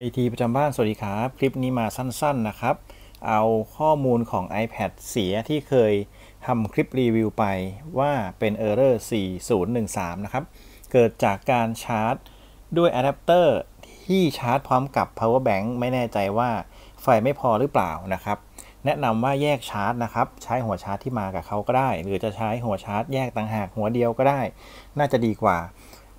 ไอทีประจำบ้าน สวัสดีครับ คลิปนี้มาสั้น ๆ นะครับ เอาข้อมูลของ iPad เสียที่เคยทำคลิปรีวิวไปว่าเป็น Error 4013 นะครับ เกิดจากการชาร์จด้วยอะแดปเตอร์ที่ชาร์จพร้อมกับ power bank ไม่แน่ใจว่าไฟไม่พอหรือเปล่านะครับ แนะนำว่าแยกชาร์จนะครับ ใช้หัวชาร์จที่มากับเขาก็ได้ หรือจะใช้หัวชาร์จแยกต่างหากหัวเดียวก็ได้ น่าจะดีกว่า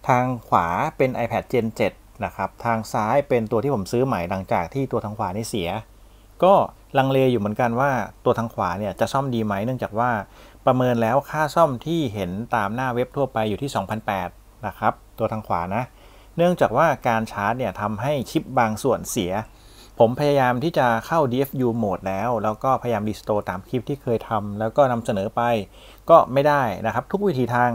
ทางขวาเป็น iPad Gen 7นะครับทางซ้ายเป็นตัวที่ผมซื้อใหม่หลังจาก ที่ตัวทางขวานี่เสีย ก็ลังเลอยู่เหมือนกันว่าตัวทางขวาเนี่ยจะซ่อมดีไหมเนื่องจากว่าประเมินแล้วค่าซ่อมที่เห็นตามหน้าเว็บทั่วไปอยู่ที่2,008นะครับตัวทางขวานะ เนื่องจากว่าการชาร์จเนี่ยทำให้ชิปบางส่วนเสีย ผมพยายามที่จะเข้า DFU โหมดแล้วแล้วก็พยายามรีสโตร์ตามคลิปที่เคยทำแล้วก็นำเสนอไป ก็ไม่ได้นะครับ ทุกวิธีทาง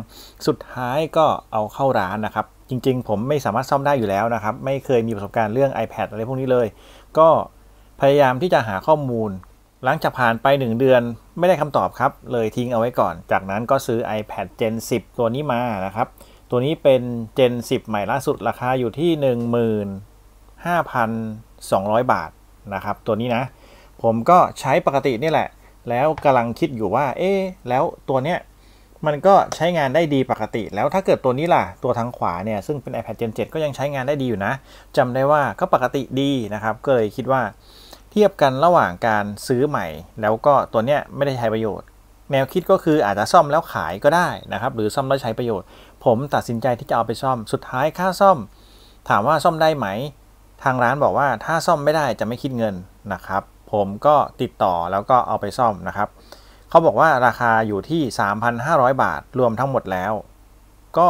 สุดท้ายก็เอาเข้าร้านนะครับจริงๆ ผมไม่สามารถซ่อมได้อยู่แล้วนะครับ ไม่เคยมีประสบการณ์เรื่อง iPad อะไรพวกนี้เลย ก็พยายามที่จะหาข้อมูลหลังจากผ่านไป 1 เดือน ไม่ได้คำตอบครับ เลยทิ้งเอาไว้ก่อน จากนั้นก็ซื้อ iPad Gen 10 ตัวนี้มานะครับ ตัวนี้เป็น Gen 10ใหม่ล่าสุดราคาอยู่ที่ 15,200 บาทนะครับตัวนี้นะ ผมก็ใช้ปกตินี่แหละ แล้วกำลังคิดอยู่ว่าเอ๊แล้วตัวเนี้ยมันก็ใช้งานได้ดีปกติ แล้วถ้าเกิดตัวนี้ล่ะ ตัวทางขวาเนี่ยซึ่งเป็น iPad Gen 7ก็ยังใช้งานได้ดีอยู่นะจำได้ว่าก็ปกติดีนะครับก็เลยคิดว่าเทียบกันระหว่างการซื้อใหม่แล้วก็ตัวเนี้ยไม่ได้ใช้ประโยชน์ แนวคิดก็คืออาจจะซ่อมแล้วขายก็ได้นะครับหรือซ่อมแล้วใช้ประโยชน์ ผมตัดสินใจที่จะเอาไปซ่อมสุดท้ายค่าซ่อม ถามว่าซ่อมได้ไหม ทางร้านบอกว่าถ้าซ่อมไม่ได้จะไม่คิดเงินนะครับผมก็ติดต่อแล้วก็เอาไปซ่อมนะครับเขาบอกว่าราคาอยู่ที่ 3,500 บาท รวมทั้งหมดแล้ว ก็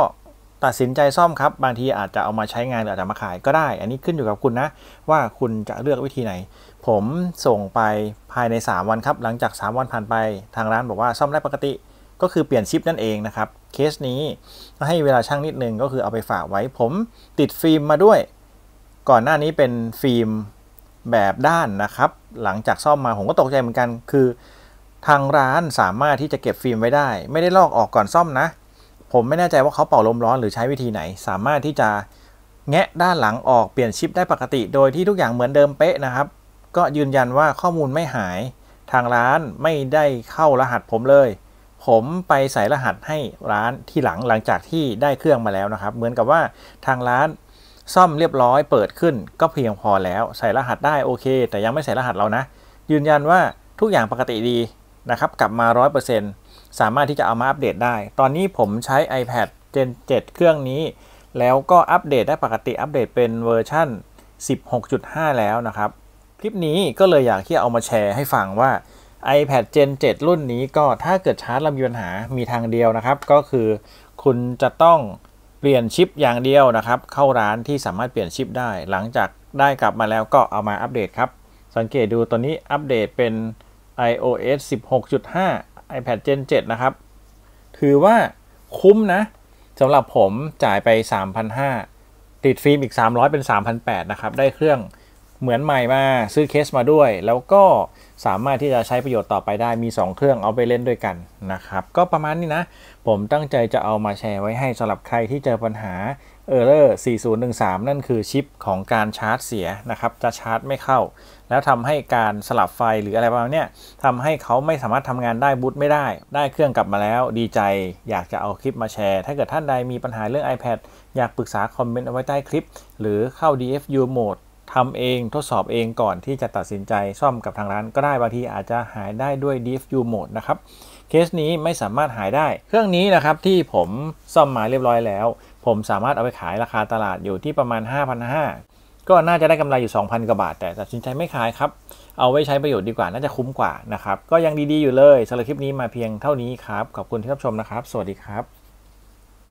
ตัดสินใจซ่อมครับ บางทีอาจจะเอามาใช้งานหรืออาจจะมาขายก็ได้ อันนี้ขึ้นอยู่กับคุณนะ ว่าคุณจะเลือกวิธีไหน ผมส่งไปภายใน 3 วันครับ หลังจาก 3 วันผ่านไปทางร้านบอกว่าซ่อมได้ปกติ ก็คือเปลี่ยนชิปนั่นเองนะครับ เคสนี้ให้เวลาช่างนิดนึงก็คือเอาไปฝากไว้ผมติดฟิล์มมาด้วย ก่อนหน้านี้เป็นฟิล์มแบบด้านนะครับหลังจากซ่อมมาผมก็ตกใจเหมือนกันคือทางร้านสามารถที่จะเก็บฟิล์มไว้ได้ ไม่ได้ลอกออกก่อนซ่อมนะ ผมไม่แน่ใจว่าเขาเป่าลมร้อนหรือใช้วิธีไหน สามารถที่จะแงะด้านหลังออกเปลี่ยนชิปได้ปกติ โดยที่ทุกอย่างเหมือนเดิมเป๊ะนะครับ ก็ยืนยันว่าข้อมูลไม่หาย ทางร้านไม่ได้เข้ารหัสผมเลย ผมไปใส่รหัสให้ร้านที่หลังหลังจากที่ได้เครื่องมาแล้วนะครับ เหมือนกับว่าทางร้านซ่อมเรียบร้อยเปิดขึ้น ก็เพียงพอแล้ว ใส่รหัสได้โอเค แต่ยังไม่ใส่รหัสเรานะ ยืนยันว่าทุกอย่างปกติดีนะครับกลับมา 100%สามารถที่จะเอามาอัปเดตได้ ตอนนี้ผมใช้ iPad Gen 7 เครื่องนี้ แล้วก็อัปเดตได้ปกติอัปเดตเป็นเวอร์ชั่น 16.5 แล้วนะครับ คลิปนี้ก็เลยอยากที่เอามาแชร์ให้ฟังว่า iPad Gen 7 รุ่นนี้ก็ถ้าเกิดชาร์จลำามีปัญหา มีทางเดียวนะครับ ก็คือคุณจะต้องเปลี่ยนชิปอย่างเดียวนะครับ เข้าร้านที่สามารถเปลี่ยนชิปได้ หลังจากได้กลับมาแล้วก็เอามาอัปเดตครับ สังเกตดูตัวนี้อัปเดตเป็น iOS 16.5 iPad Gen 7 นะครับ ถือว่าคุ้มนะสำหรับผมจ่ายไป 3,500 ติดฟิล์มอีก 300 เป็น 3,800 นะครับ ได้เครื่องเหมือนใหม่มา ซื้อเคสมาด้วย แล้วก็สามารถที่จะใช้ประโยชน์ต่อไปได้มี 2 เครื่องเอาไปเล่นด้วยกันนะครับก็ประมาณนี้นะ ผมตั้งใจจะเอามาแชร์ไว้ให้สำหรับใครที่เจอปัญหา Error 4013 นั่นคือชิปของการชาร์จเสียนะครับจะชาร์จไม่เข้า แล้วทำให้การสลับไฟหรืออะไรประมาณนี้ทำให้เขาไม่สามารถทำงานได้บูตไม่ได้ ได้เครื่องกลับมาแล้ว ดีใจอยากจะเอาคลิปมาแชร์ ถ้าเกิดท่านใดมีปัญหาเรื่อง iPad อยากปรึกษาคอมเมนต์เอาไว้ใต้คลิป หรือเข้า DFU mode ทำเองทดสอบเองก่อนที่จะตัดสินใจซ่อมกับทางร้านก็ได้บางทีอาจจะหายได้ด้วย Deep U Mode นะครับเคสนี้ไม่สามารถหายได้ เครื่องนี้นะครับที่ผมซ่อมมาเรียบร้อยแล้ว ผมสามารถเอาไปขายราคาตลาดอยู่ที่ประมาณ 5,500 ก็น่าจะได้กำไรอยู่ 2,000 กว่าบาท แต่ตัดสินใจไม่ขายครับ เอาไว้ใช้ประโยชน์ดีกว่าน่าจะคุ้มกว่านะครับก็ยังดีๆอยู่เลยสำหรับคลิปนี้มาเพียงเท่านี้ครับขอบคุณที่รับชมนะครับ สวัสดีครับ